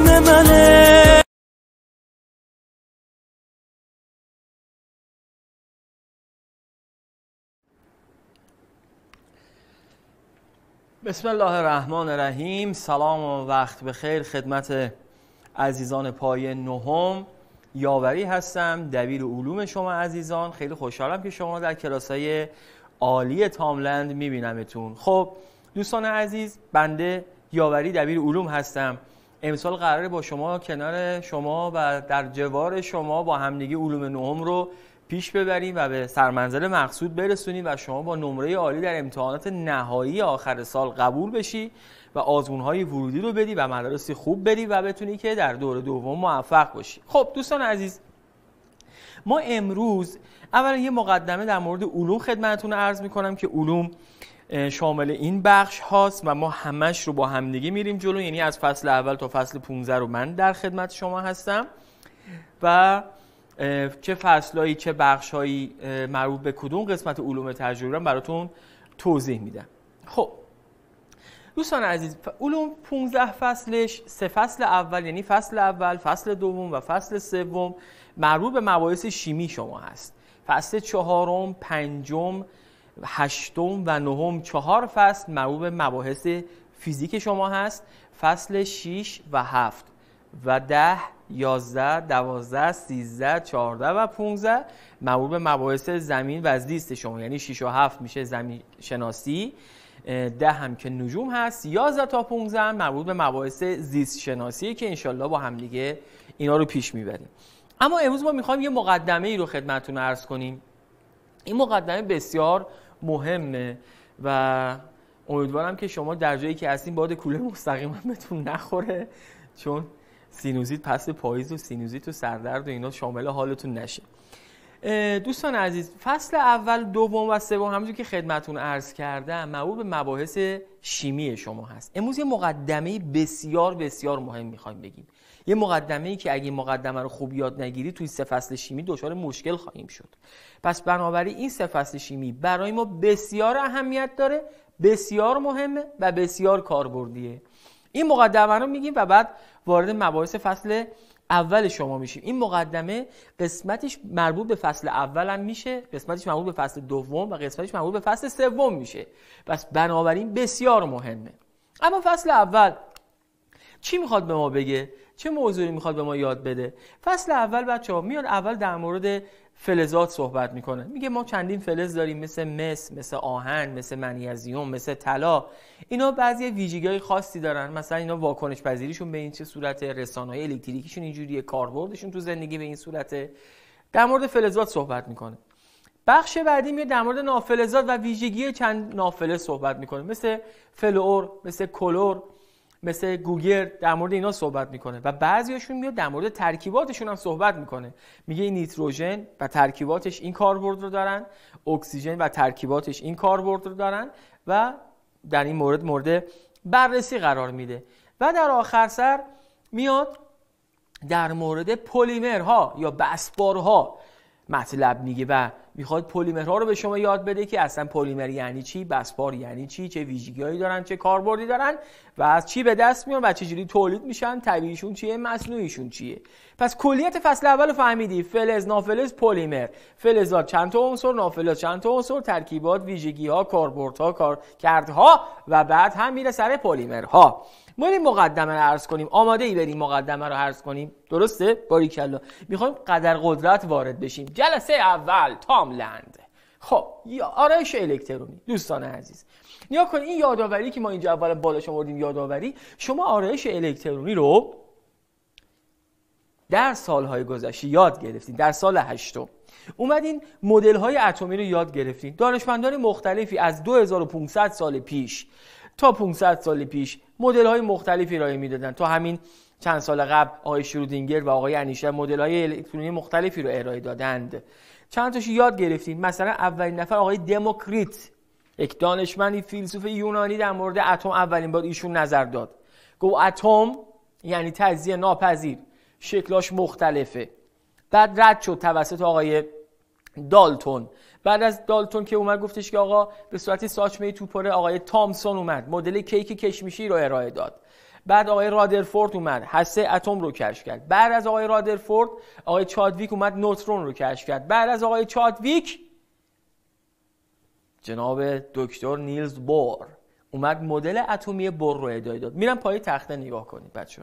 منه بسم الله الرحمن الرحیم سلام و وقت بخیر خدمت عزیزان پای نهم یاوری هستم دبیر علوم شما عزیزان خیلی خوشحالم که شما در کلاسای عالی تاملند میبینمتون خب دوستان عزیز بنده یاوری دبیر علوم هستم امسال قراره با شما کنار شما و در جوار شما با همدیگه علوم نهم رو پیش ببریم و به سرمنزل مقصود برسونیم و شما با نمره عالی در امتحانات نهایی آخر سال قبول بشی و آزمونهای ورودی رو بدی و مدارسی خوب بری و بتونی که در دور دوم موفق باشی خب دوستان عزیز ما امروز اولا یه مقدمه در مورد علوم خدمتتون عرض میکنم که علوم شامل این بخش هاست و ما همش رو با همدیگه میریم جلو یعنی از فصل اول تا فصل 15 رو من در خدمت شما هستم و چه فصلهایی چه بخشهایی مربوط به کدوم قسمت علوم تجربی رو براتون توضیح میدم خب دوستان عزیز علوم 15 فصلش سه فصل اول یعنی فصل اول فصل دوم و فصل سوم مربوط به مباحث شیمی شما هست فصل چهارم پنجم هشتم و نهم چهار فصل مربوط به مباحث فیزیک شما هست فصل 6 و 7 و 10 11 12 13 14 و 15 مربوط به مباحث زمین و زیست شما یعنی 6 و 7 میشه زمین شناسی ده هم که نجوم هست 11 تا 15 مربوط به مباحث زیست شناسی که انشالله با هم دیگه اینا رو پیش میبریم اما امروز ما میخوایم یه مقدمه ای رو خدمتتون عرض کنیم این مقدمه بسیار مهمه و امیدوارم که شما در جایی که هستین باد کوله مستقیما بهتون نخوره چون سینوزیت پس پاییز و سینوزیت و سردرد و اینا شامل حالتون نشه دوستان عزیز فصل اول دوم و سوم همونطور که خدمتون عرض کردم مربوط به مباحث شیمی شما هست امروز یه مقدمه بسیار بسیار مهم میخوایم بگیم یه مقدمه ای که اگه مقدمه رو خوب یاد نگیری توی سه فصل شیمی دچار مشکل خواهیم شد پس بنابراین این سه فصل شیمی برای ما بسیار اهمیت داره بسیار مهمه و بسیار کاربردیه این مقدمه رو میگیم و بعد وارد مباحث فصل اول شما میشیم این مقدمه قسمتش مربوط به فصل اول هم میشه قسمتش مربوط به فصل دوم و قسمتش مربوط به فصل سوم میشه پس بنابراین بسیار مهمه اما فصل اول چی میخواد به ما بگه چه موضوعی میخواد به ما یاد بده فصل اول بچه ها میاد اول در مورد فلزات صحبت میکنه میگه ما چندین فلز داریم مثل مس مثل آهن مثل منیزیوم مثل طلا اینا بعضی ویژگی خاصی دارن مثلا اینا واکنش پذیریشون به این چه صورت های الکتریکیشون اینجوریه کاربردشون تو زندگی به این صورت در مورد فلزات صحبت میکنه بخش بعدی میاد در مورد نافلزات و ویژگی چند نافلز صحبت میکنه مثل فلور مثل کلور مثل گوگل در مورد اینا صحبت میکنه و بعضیاشون میاد در مورد ترکیباتشون هم صحبت میکنه میگه این نیتروژن و ترکیباتش این کاربرد رو دارن اکسیژن و ترکیباتش این کاربرد رو دارن و در این مورد مورد بررسی قرار میده و در آخر سر میاد در مورد پلیمرها یا بسپارها مطلب میگه و میخواد پلیمرها رو به شما یاد بده که اصلا پلیمر یعنی چی بسپار یعنی چی چه ویژگیهایی دارن چه کاربردی دارن و از چی به دست میان و چجوری تولید میشن طبیعیشون چیه مصنوعیشون چیه پس کلیت فصل اول فهمیدی فلز نافلز پلیمر فلزات چند تا عنصر نافلز چند تا عنصر ترکیبات ویژگی ها کاربردها کار کردها و بعد هم میره سر پلیمرها ما مقدمه رو عرض کنیم آماده ای بریم مقدمه رو عرض کنیم درسته باریکلا میخوایم قدر قدرت وارد بشیم جلسه اول تاملند خب آرایش الکترونی دوستان عزیز نیا کن این یادآوری که ما اینجا اول شما آوردیم یادآوری شما آرایش الکترونی رو در سالهای گذشته یاد گرفتین در سال هشتم اومدین مدل های اتمی رو یاد گرفتین دانشمندان مختلفی از 2500 سال پیش تا 500 سال پیش مدل های مختلفی ارائه میدادن تو همین چند سال قبل آقای شرودینگر و آقای انیشه مدل های الکترونی مختلفی رو ارائه دادند چند تاشو یاد گرفتیم مثلا اولین نفر آقای دموکریت یک دانشمندی فیلسوف یونانی در مورد اتم اولین بار ایشون نظر داد گفت اتم یعنی تجزیه ناپذیر شکلاش مختلفه بعد رد شد توسط آقای دالتون بعد از دالتون که اومد گفتش که آقا به صورت ساچمه توپره آقای تامسون اومد مدل کیک کشمیشی رو ارائه داد بعد آقای رادرفورد اومد هسته اتم رو کشف کرد بعد از آقای رادرفورد آقای چادویک اومد نوترون رو کشف کرد بعد از آقای چادویک جناب دکتر نیلز بور اومد مدل اتمی بور رو ارائه داد میرم پای تخته نگاه کنید بچه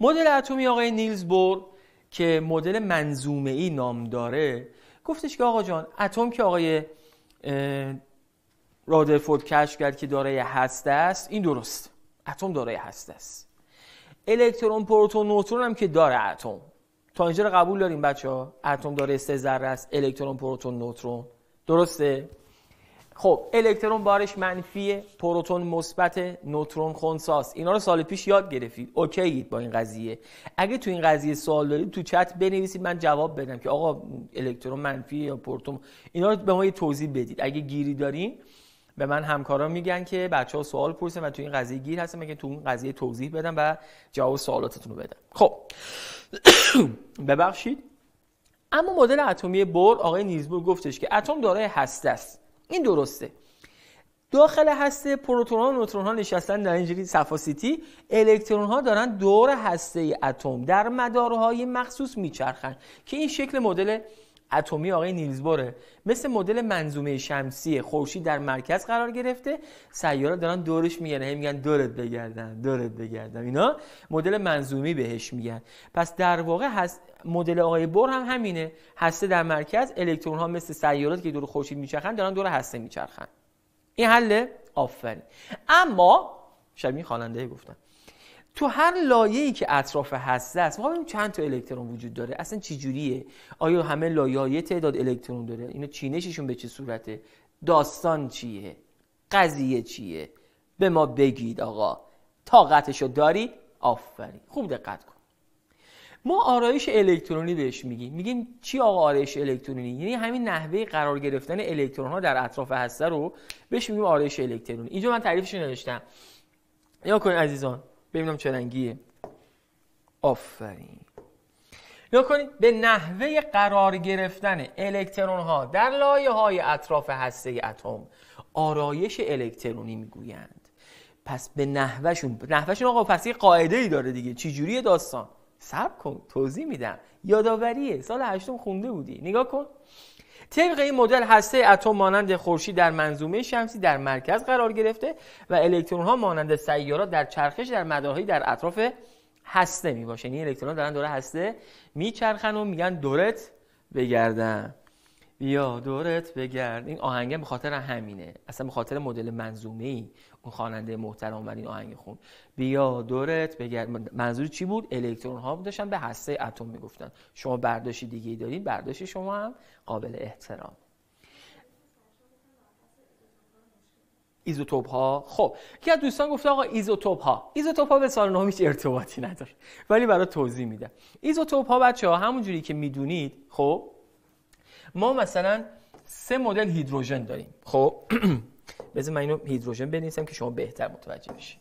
مدل اتمی آقای نیلز بور که مدل منظومه ای نام داره گفتش که آقا جان اتم که آقای رادرفورد کشف کرد که دارای هسته است این درست اتم دارای هسته است الکترون پروتون نوترون هم که داره اتم تا اینجا رو قبول داریم بچه ها اتم داره سه ذره است الکترون پروتون نوترون درسته خب الکترون بارش منفیه پروتون مثبت نوترون خونساست اینا رو سال پیش یاد گرفتید اوکیید با این قضیه اگه تو این قضیه سوال دارید تو چت بنویسید من جواب بدم که آقا الکترون منفیه یا پروتون اینا رو به ما یه توضیح بدید اگه گیری دارین به من همکارا میگن که بچه ها سوال پرسن و تو این قضیه گیر هستم اگه تو این قضیه توضیح بدم و جواب سوالاتتون رو بدم خب ببخشید اما مدل اتمی بور آقای نیزبور گفتش که اتم دارای هسته است این درسته داخل هسته پروتون ها و نوترون ها نشستن در اینجوری سفاسیتی الکترون ها دارن دور هسته اتم در مدارهای مخصوص میچرخن که این شکل مدل اتمی آقای نیلز مثل مدل منظومه شمسی خورشید در مرکز قرار گرفته سیاره دارن دورش میگن هی میگن دورت بگردم دورت بگردم اینا مدل منظومی بهش میگن پس در واقع هست مدل آقای بور هم همینه هسته در مرکز الکترون ها مثل سیارات که دور خورشید میچرخن دارن دور هسته میچرخن این حله آفرین اما شبیه خواننده گفتن تو هر لایه‌ای که اطراف هسته است ما چند تا الکترون وجود داره اصلا چی جوریه آیا همه یه تعداد الکترون داره اینو چینششون به چه صورته داستان چیه قضیه چیه به ما بگید آقا طاقتشو دارید آفرین خوب دقت کن ما آرایش الکترونی بهش میگیم میگیم چی آقا آرایش الکترونی یعنی همین نحوه قرار گرفتن الکترون ها در اطراف هسته رو بهش میگیم آرایش الکترونی اینجا من تعریفش نوشتم یا کن عزیزان ببینم چه رنگیه آفرین نگاه کنید به نحوه قرار گرفتن الکترون ها در لایه های اطراف هسته اتم آرایش الکترونی میگویند پس به نحوهشون نحوهشون آقا پس یه قاعده ای داره دیگه چی جوریه داستان صبر کن توضیح میدم یادآوریه سال هشتم خونده بودی نگاه کن طبق این مدل هسته اتم مانند خورشید در منظومه شمسی در مرکز قرار گرفته و الکترون ها مانند سیارات در چرخش در مدارهایی در اطراف هسته می باشه یعنی الکترون ها دارن دوره هسته میچرخن و میگن دورت بگردن بیا دورت بگرد این آهنگه به خاطر همینه اصلا به خاطر مدل منظومه ای خواننده محترم ولی این آهنگ خون بیا دورت بگرد منظور چی بود الکترون ها داشتن به هسته اتم میگفتن شما برداشت دیگه ای دارین برداشت شما هم قابل احترام ایزوتوپ ها خب که از دوستان گفته آقا ایزوتوپ ها ایزوتوپ ها به سال هیچ ارتباطی نداره ولی برای توضیح میدم ایزوتوپ ها بچه ها همون جوری که میدونید خب ما مثلا سه مدل هیدروژن داریم خب بذار من اینو هیدروژن بنویسم که شما بهتر متوجه بشید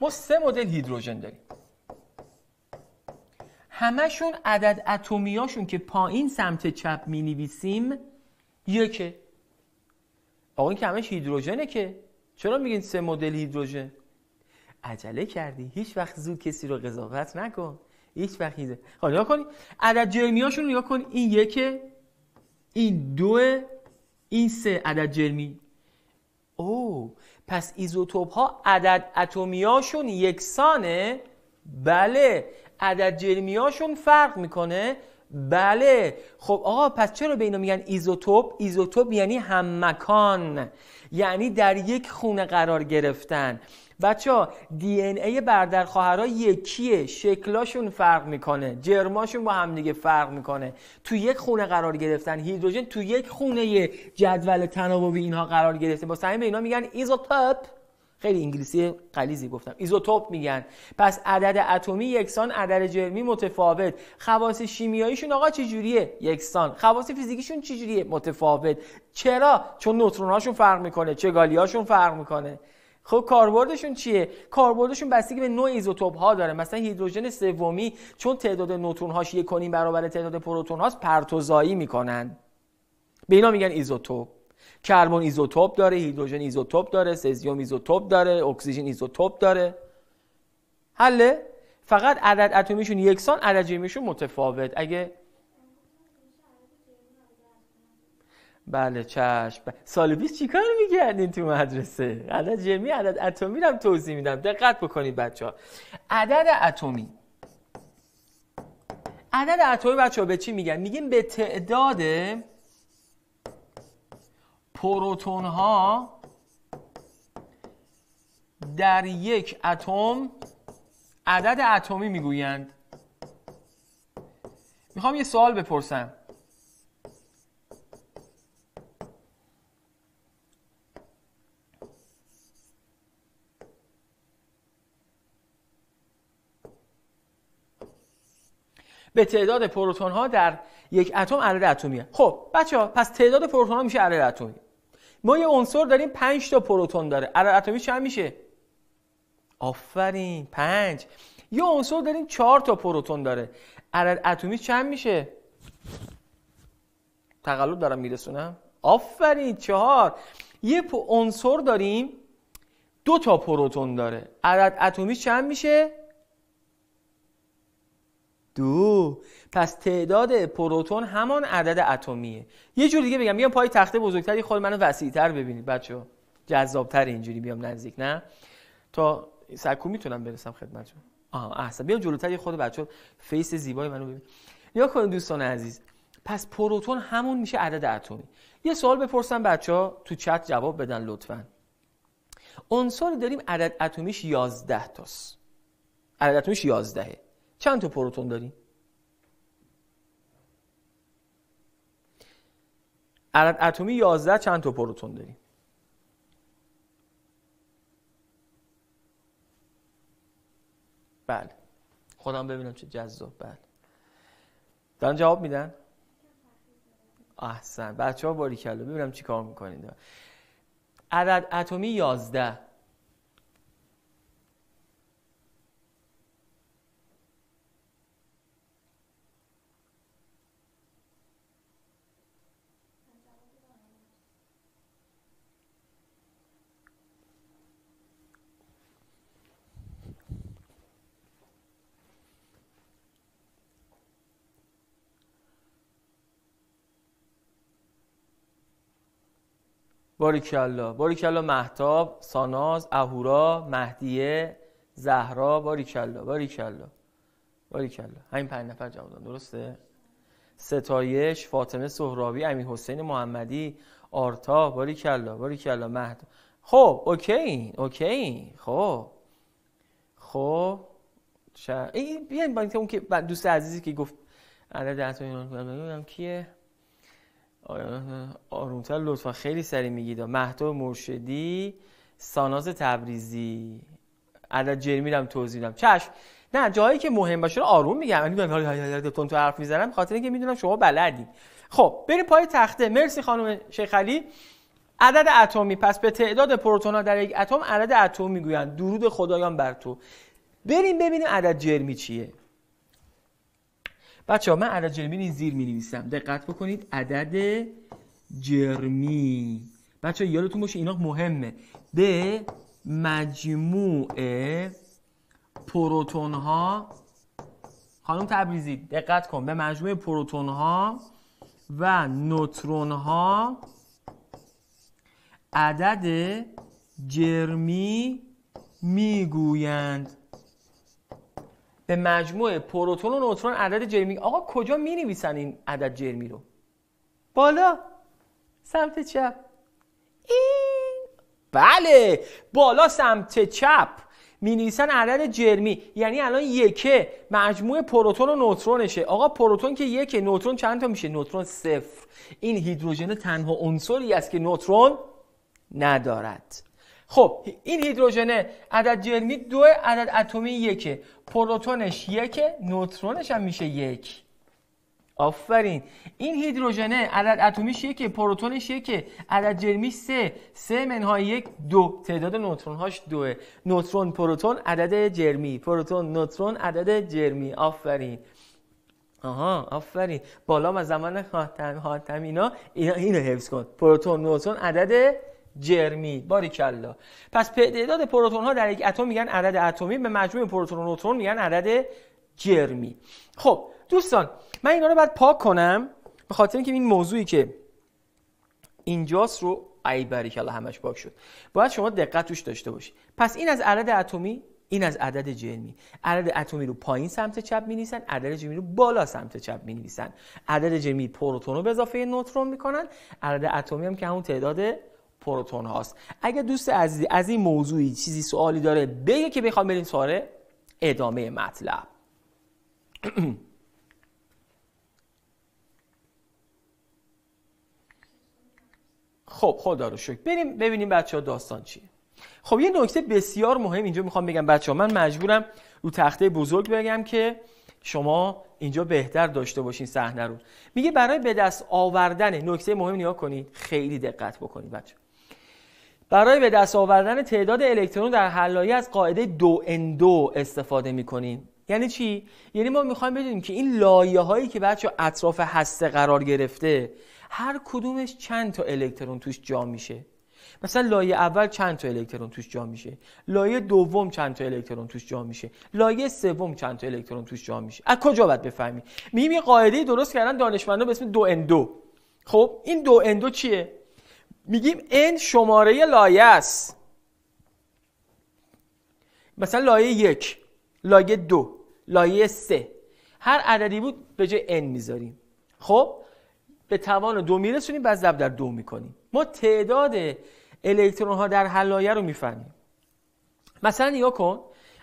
ما سه مدل هیدروژن داریم همشون عدد اتمیاشون که پایین سمت چپ می نویسیم یکه آقا این که همش هیدروژنه که چرا میگین سه مدل هیدروژن عجله کردی هیچ وقت زود کسی رو قضاوت نکن یک وقیزه خب نگاه کنید عدد جرمی هاشون نگاه کن این یکه این دوه این سه عدد جرمی او پس ایزوتوپ ها عدد اتمی هاشون یکسانه بله عدد جرمی هاشون فرق میکنه بله خب آقا پس چرا به اینو میگن ایزوتوپ ایزوتوپ یعنی هم مکان یعنی در یک خونه قرار گرفتن بچه ها دی ان ای بردر یکیه شکلاشون فرق میکنه جرماشون با هم دیگه فرق میکنه تو یک خونه قرار گرفتن هیدروژن تو یک خونه جدول تناوبی اینها قرار گرفته با سعیم اینا میگن ایزوتوپ خیلی انگلیسی قلیزی گفتم ایزوتوپ میگن پس عدد اتمی یکسان عدد جرمی متفاوت خواص شیمیاییشون آقا چجوریه یکسان خواص فیزیکیشون چجوریه متفاوت چرا چون نوتروناشون فرق میکنه گالیاشون فرق میکنه خب کاربردشون چیه کاربردشون بستگی به نوع ایزوتوپ ها داره مثلا هیدروژن سومی چون تعداد نوترون هاش یک برابر تعداد پروتون هاست پرتوزایی میکنن به اینا میگن ایزوتوپ کربن ایزوتوپ داره هیدروژن ایزوتوپ داره سزیوم ایزوتوپ داره اکسیژن ایزوتوپ داره حله فقط عدد اتمیشون یکسان عدد جیمیشون متفاوت اگه بله چشم ب... سال 20 چیکار میکردین تو مدرسه عدد جمعی عدد اتمی رو هم توضیح میدم دقت بکنید بچه ها عدد اتمی عدد اتمی بچه ها به چی میگن میگیم به تعداد پروتون ها در یک اتم عدد اتمی میگویند میخوام یه سوال بپرسم به تعداد پروتون ها در یک اتم عدد اتمیه خب بچه ها پس تعداد پروتون ها میشه عدد اتمی ما یه عنصر داریم 5 تا پروتون داره عدد اتمی چند میشه آفرین 5 یه عنصر داریم 4 تا پروتون داره عدد اتمی چند میشه تقلب دارم میرسونم آفرین چهار یه عنصر داریم دو تا پروتون داره عدد اتمی چند میشه دو پس تعداد پروتون همان عدد اتمیه یه جور دیگه بگم بیام پای تخته بزرگتری خود منو وسیعتر ببینید بچه جذابتر اینجوری بیام نزدیک نه تا سکو میتونم برسم خدمتتون آها احسن بیام جلوتر یه خود بچه فیس زیبای منو ببینید یا کنید دوستان عزیز پس پروتون همون میشه عدد اتمی یه سوال بپرسم بچه ها تو چت جواب بدن لطفا سال داریم عدد اتمیش 11 تاست عدد اتمیش 11 چند تا پروتون داریم عدد اتمی 11 چند تا پروتون داریم بله خودم ببینم چه جذاب بله دارن جواب میدن احسن بچه ها باریکلا ببینم چی کار میکنید عدد اتمی 11 باریکلا باریکلا محتاب ساناز اهورا مهدیه زهرا باریکلا باریکلا باریکلا همین پنج نفر جواب دادن درسته ستایش فاطمه سهرابی امین حسین محمدی آرتا باریکلا باریکلا مهد خب اوکی اوکی خب خب چه بیاین با اون که دوست عزیزی که گفت عدد دهتون کیه آره. آرومتر لطفا خیلی سریع میگید مهتاب مرشدی ساناز تبریزی عدد جرمی هم توضیح چش؟ چشم نه جایی که مهم باشه رو آروم میگم یعنی من دو تون تو حرف میزنم خاطر اینکه میدونم شما بلدید خب بریم پای تخته مرسی خانم شیخ علی عدد اتمی پس به تعداد پروتون در یک اتم عدد اتمی میگویند درود خدایان بر تو بریم ببینیم عدد جرمی چیه بچه ها من عدد جرمی رو زیر می نویسم دقت بکنید عدد جرمی بچه ها یادتون باشه اینا مهمه به مجموع پروتون ها خانم تبریزی دقت کن به مجموع پروتون ها و نوترون ها عدد جرمی میگویند به مجموع پروتون و نوترون عدد جرمی آقا کجا می نویسن این عدد جرمی رو بالا سمت چپ این بله بالا سمت چپ می نویسن عدد جرمی یعنی الان یکه مجموع پروتون و نوترونشه آقا پروتون که یکه نوترون چند تا میشه نوترون صفر این هیدروژن تنها عنصری است که نوترون ندارد خب این هیدروژن عدد جرمی دو عدد اتمی یکه پروتونش یکه نوترونش هم میشه یک آفرین این هیدروژنه عدد اتمیش یکه پروتونش یکه عدد جرمی سه سه منهای یک دو تعداد نوترون هاش دوه نوترون پروتون عدد جرمی پروتون نوترون عدد جرمی آفرین آها آفرین بالا ما زمان خاتم اینا اینو حفظ کن پروتون نوترون عدد جرمی باری پس تعداد پروتون ها در یک اتم میگن عدد اتمی به مجموع پروتون و نوترون میگن عدد جرمی خب دوستان من اینا رو بعد پاک کنم به خاطر اینکه این موضوعی که اینجاست رو ای باریکلا همش پاک شد باید شما دقت توش داشته باشید پس این از عدد اتمی این از عدد جرمی عدد اتمی رو پایین سمت چپ می نویسن عدد جرمی رو بالا سمت چپ می عدد جرمی پروتون رو به اضافه نوترون میکنن عدد اتمی هم که همون تعداد پروتون هاست اگه دوست عزیزی از این موضوعی چیزی سوالی داره بگه که بخوام بریم سوال ادامه مطلب خب خدا رو شکر بریم ببینیم بچه ها داستان چیه خب یه نکته بسیار مهم اینجا میخوام بگم بچه ها من مجبورم رو تخته بزرگ بگم که شما اینجا بهتر داشته باشین صحنه رو میگه برای به دست آوردن نکته مهم نیا کنید خیلی دقت بکنید بچه برای به دست آوردن تعداد الکترون در لایه از قاعده دو ان دو استفاده میکنیم یعنی چی یعنی ما میخوایم بدونیم که این لایه هایی که بچه اطراف هسته قرار گرفته هر کدومش چند تا الکترون توش جا میشه مثلا لایه اول چند تا الکترون توش جا میشه لایه دوم چند تا الکترون توش جا میشه لایه سوم چند تا الکترون توش جا میشه از کجا باید بفهمی میگیم یه قاعده درست کردن دانشمندا به اسم دو ان دو خب این دو ان دو چیه میگیم n شماره لایه است مثلا لایه یک لایه دو لایه سه هر عددی بود به جای n میذاریم خب به توان دو میرسونیم بعد ضرب در دو میکنیم ما تعداد الکترون ها در هر لایه رو میفهمیم مثلا نیا کن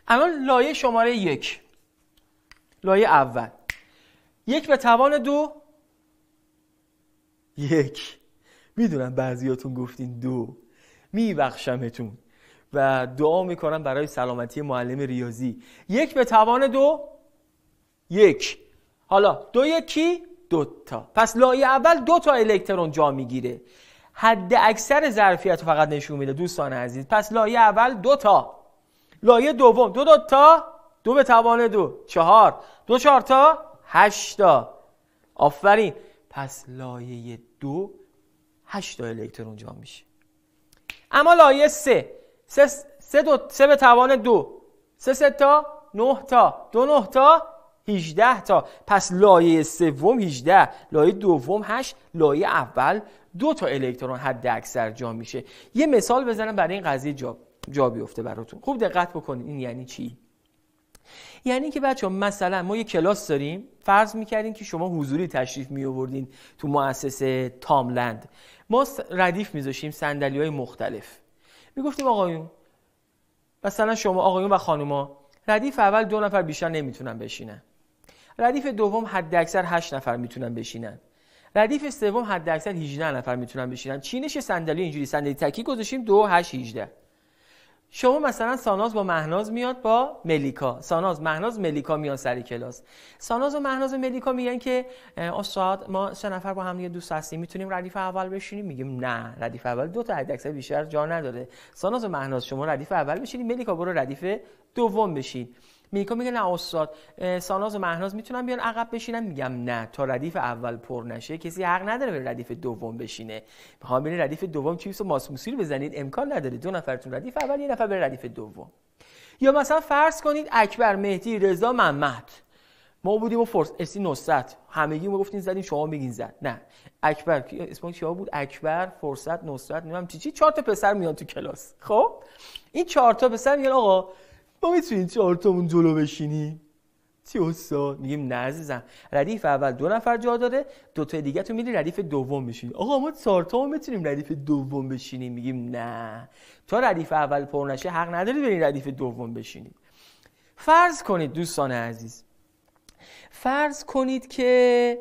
الان لایه شماره یک لایه اول یک به توان دو یک میدونم بعضیاتون گفتین دو میبخشمتون و دعا میکنم برای سلامتی معلم ریاضی یک به توان دو یک حالا دو یکی دوتا پس لایه اول دو تا الکترون جا میگیره حد اکثر ظرفیت فقط نشون میده دوستان عزیز پس لایه اول دو تا لایه دوم دو دو تا دو به توان دو چهار دو چهار تا هشتا آفرین پس لایه دو 8 تا الکترون جمع میشه اما لایه 3 سه سه, دو، سه به توان دو سه سه تا 9 تا دو 9 تا 18 تا پس لایه سوم 18 لایه دوم 8 لایه اول دو تا الکترون حد اکثر جا میشه یه مثال بزنم برای این قضیه جا, جا بیفته براتون خوب دقت بکنید این یعنی چی یعنی که بچه ها مثلا ما یه کلاس داریم فرض میکردیم که شما حضوری تشریف آوردین تو مؤسسه تاملند ما ردیف میذاشیم سندلی های مختلف میگفتیم آقایون مثلا شما آقایون و خانوما ردیف اول دو نفر بیشتر نمیتونن بشینن ردیف دوم حد اکثر هشت نفر میتونن بشینن ردیف سوم حد اکثر 18 نفر میتونن بشینن چینش صندلی اینجوری صندلی تکی گذاشیم دو 8 18 شما مثلا ساناز با مهناز میاد با ملیکا ساناز مهناز ملیکا میان سر کلاس ساناز و مهناز و ملیکا میگن که استاد ما سه نفر با هم دوست هستیم میتونیم ردیف اول بشینیم میگیم نه ردیف اول دو تا حداکثر بیشتر جا نداره ساناز و مهناز شما ردیف اول بشینید ملیکا برو ردیف دوم بشین میگه نه استاد ساناز و مهناز میتونن بیان عقب بشینن میگم نه تا ردیف اول پر نشه کسی حق نداره به ردیف دوم بشینه میخوام برین ردیف دوم چیپس و ماسموسی رو بزنید امکان نداره دو نفرتون ردیف اول یه نفر به ردیف دوم یا مثلا فرض کنید اکبر مهدی رضا محمد ما بودیم و فرس اسی نصرت همگی ما گفتیم زدیم شما بگین زد نه اکبر اسم چی بود اکبر فرصت نصرت نمیدونم چی چی چهار تا پسر میان تو کلاس خب این چهار تا پسر میگن آقا ما میتونیم چهار جلو بشینیم چی استاد میگیم نه عزیزم ردیف اول دو نفر جا داره دو تا دیگه تو میری ردیف دوم بشین آقا ما چهار تا میتونیم ردیف دوم بشینیم میگیم نه تا ردیف اول پر نشه حق نداری بری ردیف دوم بشینیم فرض کنید دوستان عزیز فرض کنید که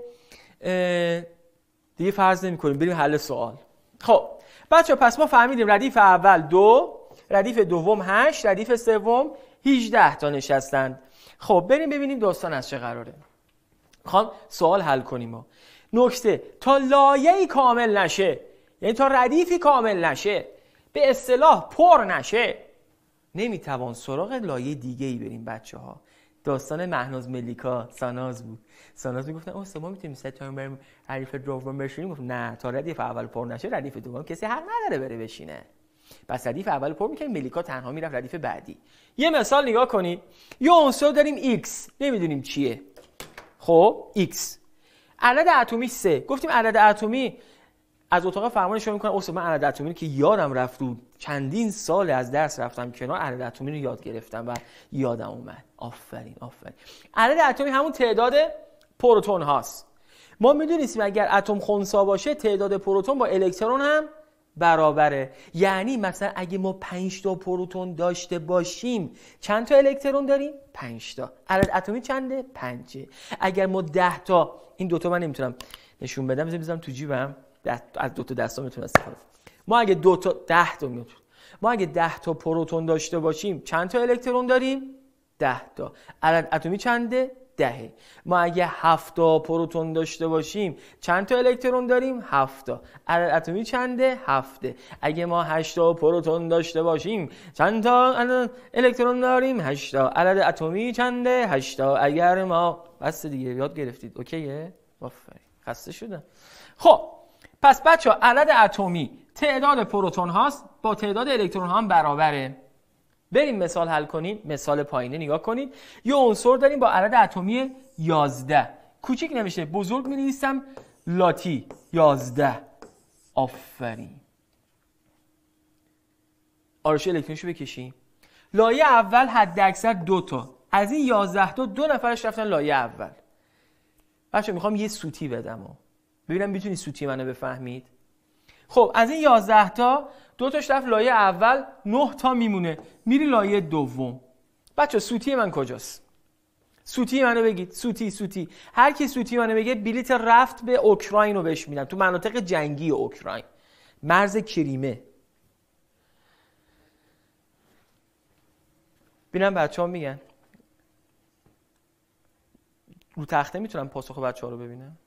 دیگه فرض نمی کنیم بریم حل سوال خب بچه پس ما فهمیدیم ردیف اول دو ردیف دوم هشت ردیف سوم 18 تا نشستند خب بریم ببینیم داستان از چه قراره خب سوال حل کنیم نکته تا لایه کامل نشه یعنی تا ردیفی کامل نشه به اصطلاح پر نشه نمیتوان سراغ لایه دیگه ای بریم بچه ها داستان مهناز ملیکا ساناز بود ساناز میگفتن اوه ما میتونیم سه تایم بریم حریف دوم بشینیم گفت نه تا ردیف اول پر نشه ردیف دوم کسی هر نداره بره بشینه پس ردیف اول پر میکنیم ملیکا تنها میرفت ردیف بعدی یه مثال نگاه کنید یه عنصر داریم x نمیدونیم چیه خب x عدد اتمی سه گفتیم عدد اتمی از اتاق فرمان شما میکنم اصلا من عدد اتمی که یادم رفت چندین سال از درس رفتم کنار عدد اتمی رو یاد گرفتم و یادم اومد آفرین آفرین عدد اتمی همون تعداد پروتون هاست ما میدونیم اگر اتم خونسا باشه تعداد پروتون با الکترون هم برابره یعنی مثلا اگه ما 5 تا پروتون داشته باشیم چند تا الکترون داریم 5 تا عدد اتمی چنده 5 اگر ما 10 تا این دوتا من نمیتونم نشون بدم میذارم تو جیبم از دو تا دستا میتونم استفاده ما اگه دو تا 10 تا میتونم ما اگه 10 تا پروتون داشته باشیم چند تا الکترون داریم 10 تا عدد اتمی چنده دهه ما اگه هفتا پروتون داشته باشیم چند تا الکترون داریم هفتا عدد اتمی چنده 7 اگه ما هشتا پروتون داشته باشیم چند تا الکترون داریم هشتا عدد اتمی چنده هشتا. اگر ما بسته دیگه یاد گرفتید اوکیه خسته شدم خب پس بچه عدد اتمی تعداد پروتون هاست با تعداد الکترون ها هم برابره بریم مثال حل کنیم مثال پایینه نگاه کنید یه عنصر داریم با عدد اتمی 11 کوچیک نمیشه بزرگ می لاتی 11 آفرین آرش الکترونشو بکشیم لایه اول حد اکثر دو تا از این 11 تا دو نفرش رفتن لایه اول بچه میخوام یه سوتی بدم و. ببینم میتونی سوتی منو بفهمید خب از این 11 تا دو تاش رفت لایه اول نه تا میمونه میری لایه دوم بچه سوتی من کجاست سوتی منو بگید سوتی سوتی هر کی سوتی منو بگه بلیت رفت به اوکراین رو بهش میدم تو مناطق جنگی اوکراین مرز کریمه بینم بچه ها میگن رو تخته میتونم پاسخ بچه ها رو ببینم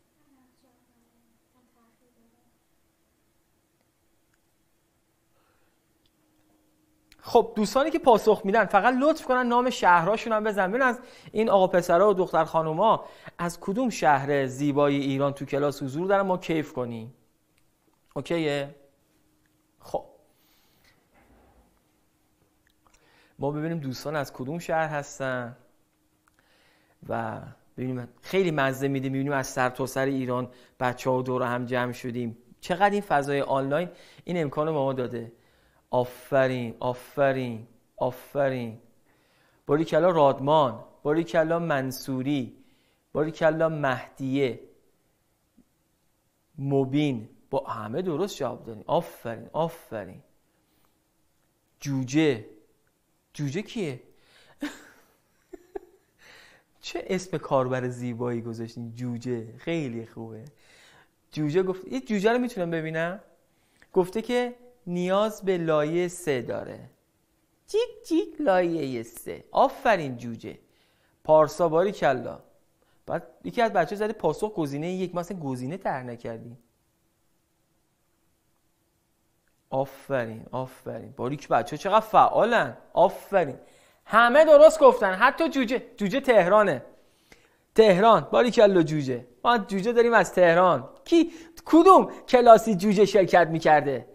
خب دوستانی که پاسخ میدن فقط لطف کنن نام شهرهاشون هم بزن از این آقا پسرها و دختر خانوما از کدوم شهر زیبای ایران تو کلاس حضور دارن ما کیف کنیم اوکیه خب ما ببینیم دوستان از کدوم شهر هستن و ببینیم خیلی مزه میده میبینیم از سر تا سر ایران بچه ها دور هم جمع شدیم چقدر این فضای آنلاین این امکان ما داده آفرین آفرین آفرین باریکلا رادمان باریکلا منصوری باریکلا مهدیه مبین با همه درست جواب دادیم آفرین آفرین جوجه جوجه کیه؟ چه اسم کاربر زیبایی گذاشتین جوجه خیلی خوبه جوجه گفت یه جوجه رو میتونم ببینم گفته که نیاز به لایه سه داره جیک جیک لایه سه آفرین جوجه پارسا باری کلا بعد یکی از بچه زده پاسخ گزینه یک مثلا گزینه تر نکردیم آفرین آفرین باریک بچه چقدر فعالن آفرین همه درست گفتن حتی جوجه جوجه تهرانه تهران باریکلا جوجه ما جوجه داریم از تهران کی کدوم کلاسی جوجه شرکت میکرده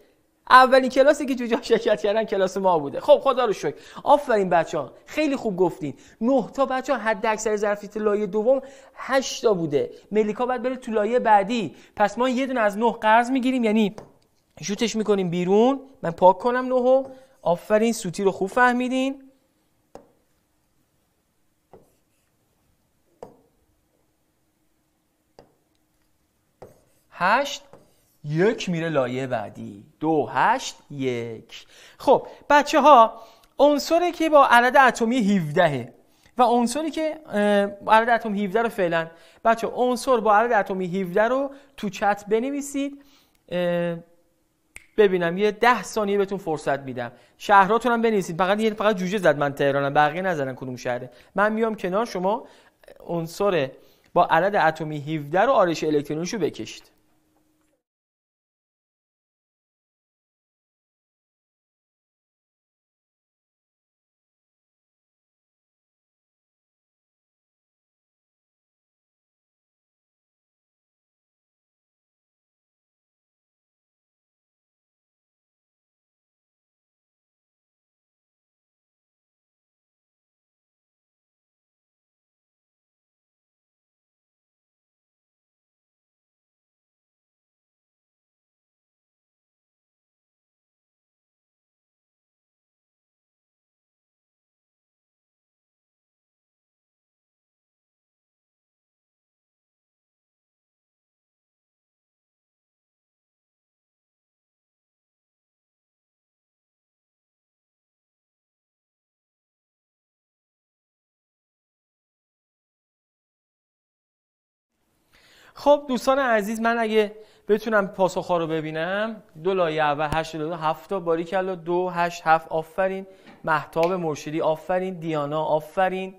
اولین کلاسی که جوجه شرکت کردن کلاس ما بوده خب خدا رو شکر آفرین بچه ها خیلی خوب گفتین نه تا بچه ها حد اکثر ظرفیت لایه دوم 8 تا بوده ملیکا باید بره تو لایه بعدی پس ما یه دونه از نه قرض میگیریم یعنی شوتش میکنیم بیرون من پاک کنم نهو آفرین سوتی رو خوب فهمیدین هشت یک میره لایه بعدی دو هشت یک خب بچه ها عنصری که با عدد اتمی 17 و عنصری که عدد اتم 17 رو فعلا بچه عنصر با عدد اتمی 17 رو تو چت بنویسید ببینم یه ده ثانیه بهتون فرصت میدم شهراتون هم بنویسید فقط یه فقط جوجه زد من تهرانم بقیه نزدن کدوم شهره من میام کنار شما عنصر با عدد اتمی 17 رو آرش الکترونیشو بکشید خب دوستان عزیز من اگه بتونم ها رو ببینم دو لایه اول هشت دو هفتا باریکلا دو هشت هفت آفرین محتاب مرشدی آفرین دیانا آفرین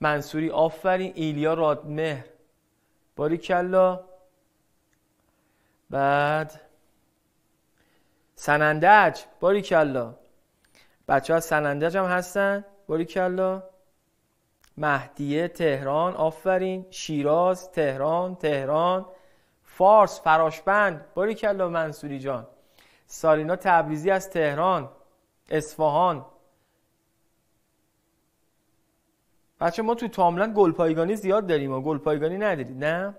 منصوری آفرین ایلیا رادمهر باریکلا بعد سنندج باریکلا بچه ها سنندج هم هستن باریکلا مهدیه تهران آفرین شیراز تهران تهران فارس فراشبند باریکلا منصوری جان سارینا تبریزی از تهران اصفهان بچه ما تو تاملند گلپایگانی زیاد داریم و گلپایگانی ندارید نه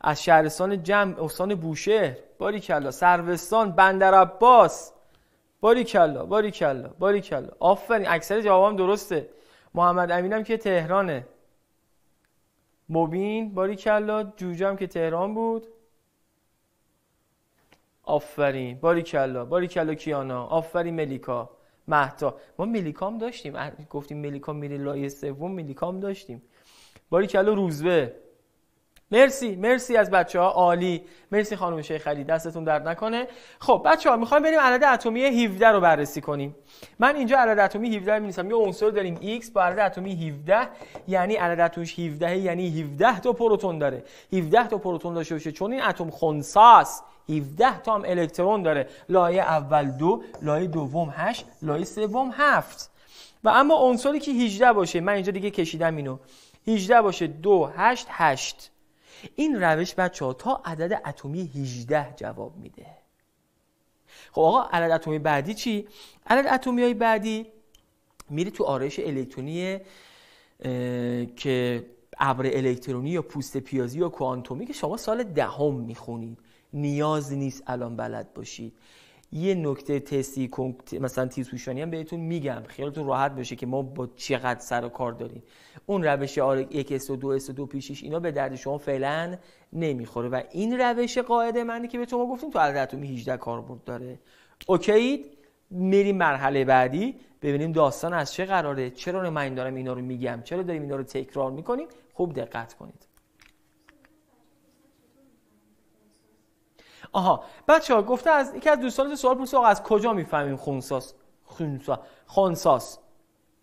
از شهرستان جمع استان بوشهر باریکلا سروستان بندر عباس باریکلا باریکلا باریکلا آفرین اکثر جوابم درسته محمد امینم که تهرانه مبین باریکلا هم که تهران بود آفرین باریکلا باریکلا کیانا آفرین ملیکا مهتا ما ملیکام داشتیم گفتیم ملیکا میره لایه سوم ملیکام داشتیم باریکلا روزبه مرسی مرسی از بچه ها عالی مرسی خانم شیخ علی دستتون درد نکنه خب بچه ها میخوایم بریم عدد اتمی 17 رو بررسی کنیم من اینجا عدد اتمی 17 می‌نویسم یه عنصر داریم X با عدد اتمی 17 یعنی عدد اتمیش 17 یعنی 17 تا پروتون داره 17 تا پروتون داشته باشه چون این اتم خنثاست 17 تا هم الکترون داره لایه اول دو لایه دوم 8 لایه سوم 7 و اما عنصری که 18 باشه من اینجا دیگه کشیدم اینو 18 باشه 2 8 8 این روش بچه ها تا عدد اتمی 18 جواب میده خب آقا عدد اتمی بعدی چی؟ عدد اتمی های بعدی میره تو آرایش الکترونی که ابر الکترونی یا پوست پیازی یا کوانتومی که شما سال دهم ده میخونید نیاز نیست الان بلد باشید یه نکته تستی مثلا تیز هم بهتون میگم خیالتون راحت بشه که ما با چقدر سر و کار داریم اون روش آر یک اس و دو اس و دو پیشیش اینا به درد شما فعلا نمیخوره و این روش قاعده منی که بهتون ما گفتیم تو عددتون اتمی 18 کاربرد داره اوکیید میریم مرحله بعدی ببینیم داستان از چه قراره چرا من دارم اینا رو میگم چرا داریم اینا رو تکرار میکنیم خوب دقت کنید آها بچه ها گفته از یکی از تو سوال پرسید از کجا میفهمیم خونساس خونسا خونساس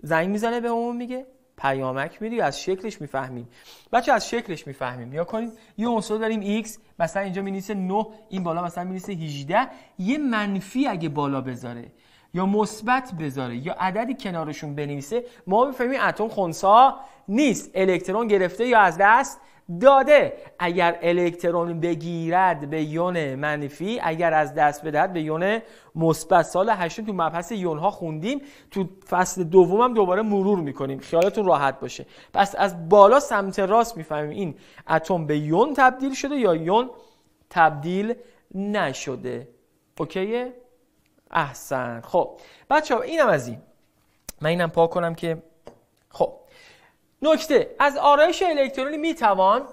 زنگ میزنه به اون میگه پیامک میدی از شکلش میفهمیم بچه از شکلش میفهمیم یا کنیم یه عنصر داریم x مثلا اینجا می 9 این بالا مثلا می 18 یه منفی اگه بالا بذاره یا مثبت بذاره یا عددی کنارشون بنویسه ما میفهمیم اتم خونسا نیست الکترون گرفته یا از دست داده اگر الکترون بگیرد به یون منفی اگر از دست بدهد به یون مثبت سال هشتون تو مبحث یون ها خوندیم تو فصل دوم هم دوباره مرور میکنیم خیالتون راحت باشه پس از بالا سمت راست میفهمیم این اتم به یون تبدیل شده یا یون تبدیل نشده اوکیه احسن خب بچه ها اینم از این من اینم پاک کنم که خب نکته از آرایش الکترونی می توان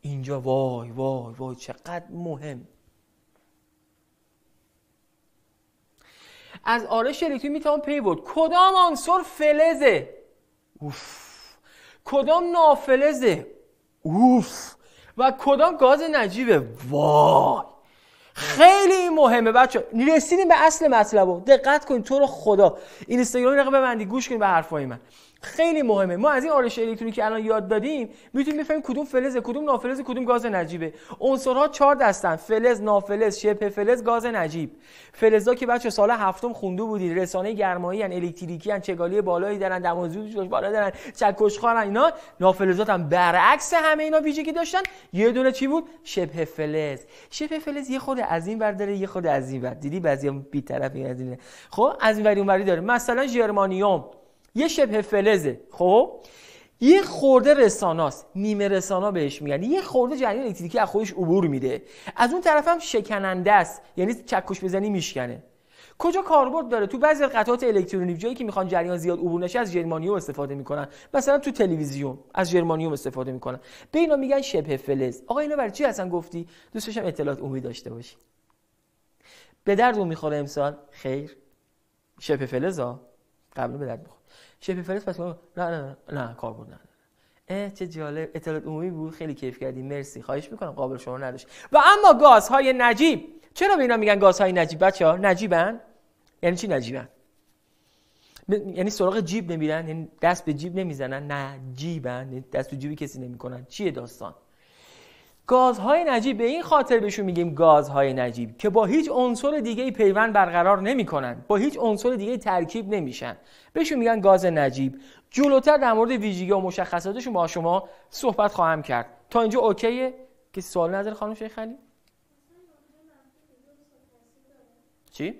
اینجا وای وای وای چقدر مهم از آرایش الکترونی توان پی برد کدام عنصر فلزه اوف کدام نافلزه اوف و کدام گاز نجیبه وای خیلی مهمه بچه رسیدیم به اصل مطلب رو دقت کنید تو رو خدا اینستاگرام رو ببندی گوش کنید به حرفای من خیلی مهمه ما از این آرایش الکترونیکی که الان یاد دادیم میتونیم بفهمیم کدوم فلز کدوم نافلز کدوم گاز نجیبه عنصرها چهار دستن فلز نافلز شبه فلز گاز نجیب فلزا که بچه سال هفتم خوندو بودید رسانه گرمایی ان الکتریکی ان چگالی بالایی دارن جوش بالا دارن چکشخارن اینا نافلزات هم برعکس همه اینا ویژگی داشتن یه دونه چی بود شبه فلز شبه فلز یه خود از این ور داره یه خود از این ور دیدی بعضیا بی طرفی از اینه خب از این وری ور داره مثلا ژرمانیوم یه شبه فلزه خب یه خورده رساناست نیمه رسانا بهش میگن یه خورده جریان الکتریکی از خودش عبور میده از اون طرف هم شکننده است یعنی چکش بزنی میشکنه کجا کاربرد داره تو بعضی قطعات الکترونیک جایی که میخوان جریان زیاد عبور نشه از جرمانیوم استفاده میکنن مثلا تو تلویزیون از جرمانیوم استفاده میکنن به اینا میگن شبه فلز آقا اینا برای چی اصلا گفتی دوست داشتم اطلاعات عمومی داشته باشی به درد میخوره امسال خیر شبه فلزا قبل به درد شبیه فرست پس نه نه نه, نه اه چه جالب اطلاعات عمومی بود خیلی کیف کردی مرسی خواهش میکنم قابل شما نداشت و اما گازهای نجیب چرا به اینا میگن گازهای نجیب بچه ها نجیبن یعنی چی نجیبن یعنی سراغ جیب نمیرن یعنی دست به جیب نمیزنن نجیبن یعنی دست تو جیبی کسی نمیکنن چیه داستان گازهای نجیب به این خاطر بهشون میگیم گازهای نجیب که با هیچ عنصر دیگه پیوند برقرار نمیکنن با هیچ عنصر دیگه ترکیب نمیشن بهشون میگن گاز نجیب جلوتر در مورد ویژگی و مشخصاتشون با شما صحبت خواهم کرد تا اینجا اوکیه که سوال نظر خانم شیخ خلی چی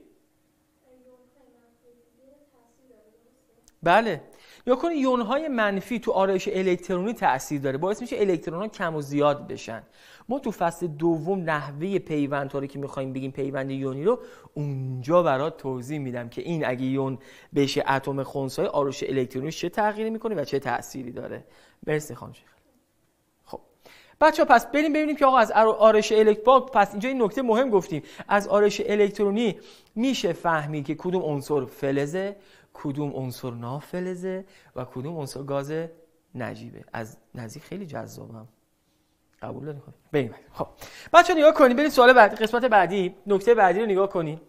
بله یا یون یونهای منفی تو آرایش الکترونی تاثیر داره باعث میشه الکترون ها کم و زیاد بشن ما تو فصل دوم نحوه پیوند رو که میخوایم بگیم پیوند یونی رو اونجا برات توضیح میدم که این اگه یون بشه اتم خونسای آرایش الکترونی چه تغییری میکنه و چه تأثیری داره مرسی خانم خب. بچه ها پس بریم ببینیم که آقا از آرش الکترونی پس اینجا این نکته مهم گفتیم از آرایش الکترونی میشه فهمید که کدوم عنصر فلزه کدوم عنصر نافلزه و کدوم عنصر گاز نجیبه از نزدیک خیلی جذابم قبول داری خب بریم خب بچه نگاه کنید برید سوال بعد. قسمت بعدی نکته بعدی رو نگاه کنید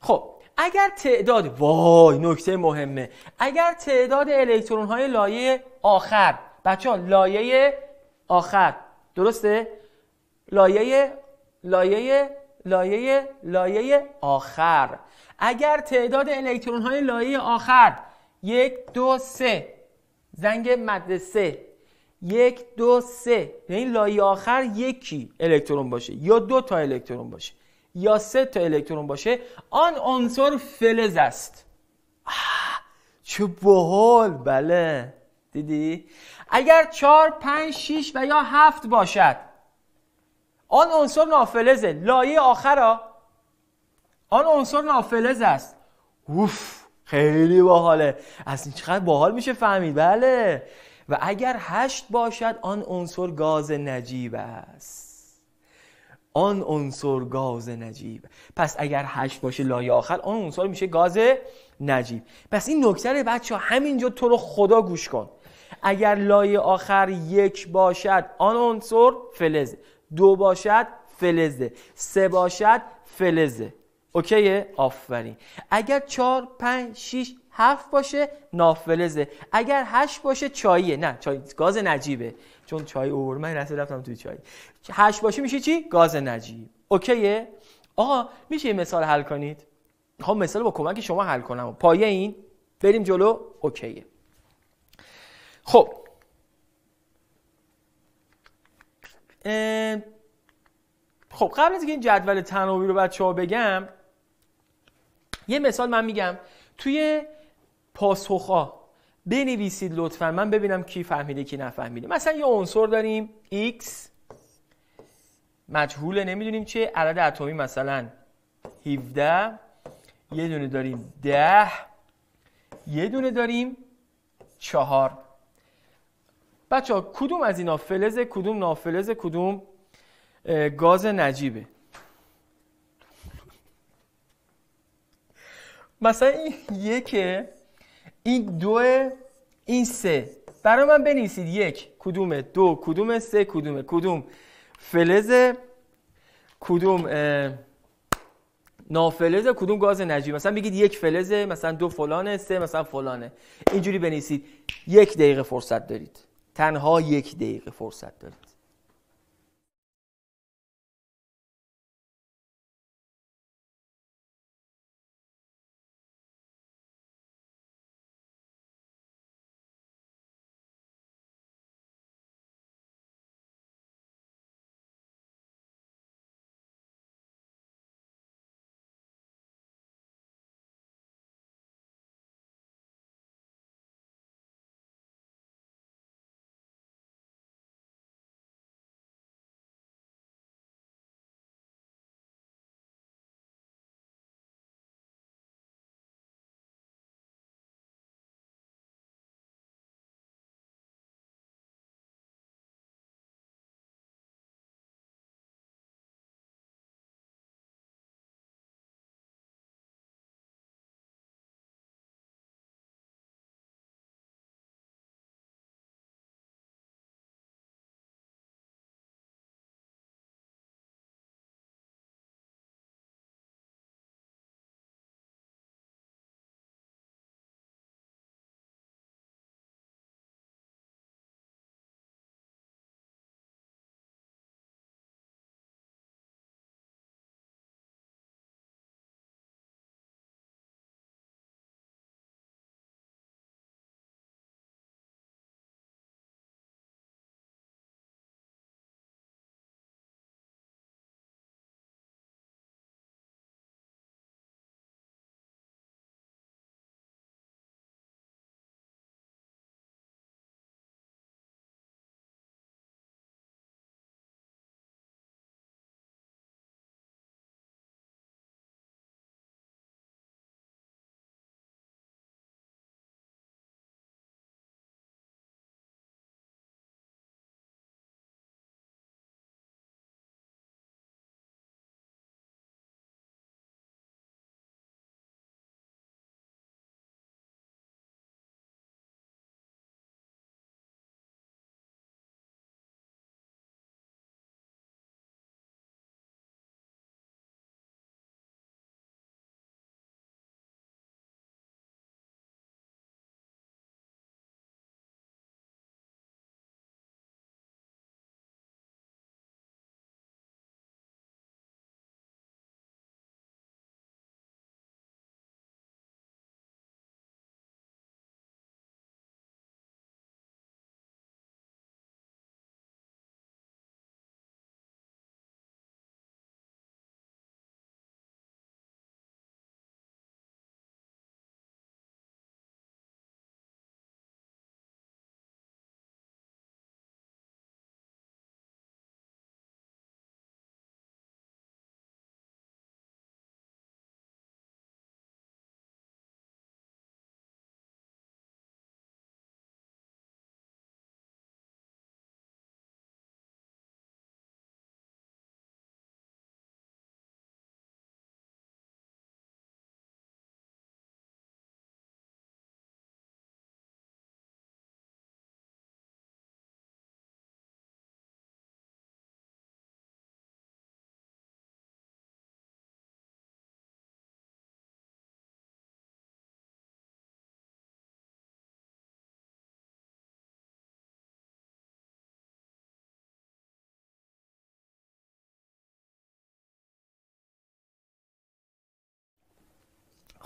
خب اگر تعداد وای نکته مهمه اگر تعداد الکترون های لایه آخر بچه ها لایه آخر درسته لایه لایه لایه لایه آخر اگر تعداد الکترون های لایه آخر یک دو سه زنگ مدرسه یک دو سه یعنی لایه آخر یکی الکترون باشه یا دو تا الکترون باشه یا سه تا الکترون باشه آن عنصر فلز است چه بحال بله دیدی اگر چهار، پنج شیش و یا هفت باشد آن عنصر نافلزه لایه آخر ها آن عنصر نافلز است اوف خیلی باحاله از این چقدر باحال میشه فهمید بله و اگر هشت باشد آن عنصر گاز نجیب است آن عنصر گاز نجیب پس اگر هشت باشه لایه آخر آن عنصر میشه گاز نجیب پس این نکته بچه ها همینجا تو رو خدا گوش کن اگر لایه آخر یک باشد آن عنصر فلزه دو باشد فلزه سه باشد فلزه اوکیه آفرین اگر چهار پنج، شیش، هفت باشه نافلزه اگر هشت باشه چاییه نه چای گاز نجیبه چون چای اوور من رسه رفتم توی چایی هشت باشه میشه چی گاز نجیب اوکیه آقا میشه یه مثال حل کنید خب مثال با کمک شما حل کنم پایه این بریم جلو اوکیه خب خب قبل از این جدول تناوبی رو بچه ها بگم یه مثال من میگم توی پاسخها بنویسید لطفا من ببینم کی فهمیده کی نفهمیده مثلا یه عنصر داریم x مجهوله نمیدونیم چه عدد اتمی مثلا 17 یه دونه داریم 10 یه دونه داریم 4 بچه ها کدوم از اینا فلزه کدوم نافلزه کدوم گاز نجیبه مثلا این یکه این دو، این سه برای من بنویسید یک کدومه دو کدومه سه کدومه کدوم فلزه کدوم نافلزه کدوم گاز نجیب مثلا بگید یک فلزه مثلا دو فلانه سه مثلا فلانه اینجوری بنویسید یک دقیقه فرصت دارید تنها یک دقیقه فرصت دارید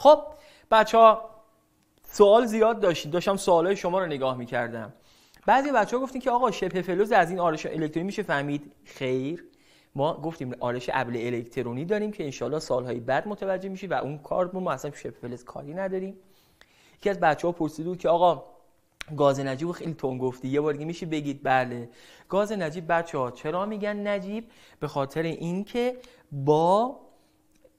خب بچه ها سوال زیاد داشتید داشتم های شما رو نگاه میکردم بعضی بچه ها گفتین که آقا شپ فلوز از این آرش الکترونی میشه فهمید خیر ما گفتیم آرش ابل الکترونی داریم که انشالله سالهای بعد متوجه میشه و اون کار ما اصلا فلز کاری نداریم یکی از بچه ها پرسید بود که آقا گاز نجیب خیلی تون گفتی یه بار میشه بگید بله گاز نجیب بچه ها چرا میگن نجیب به خاطر اینکه با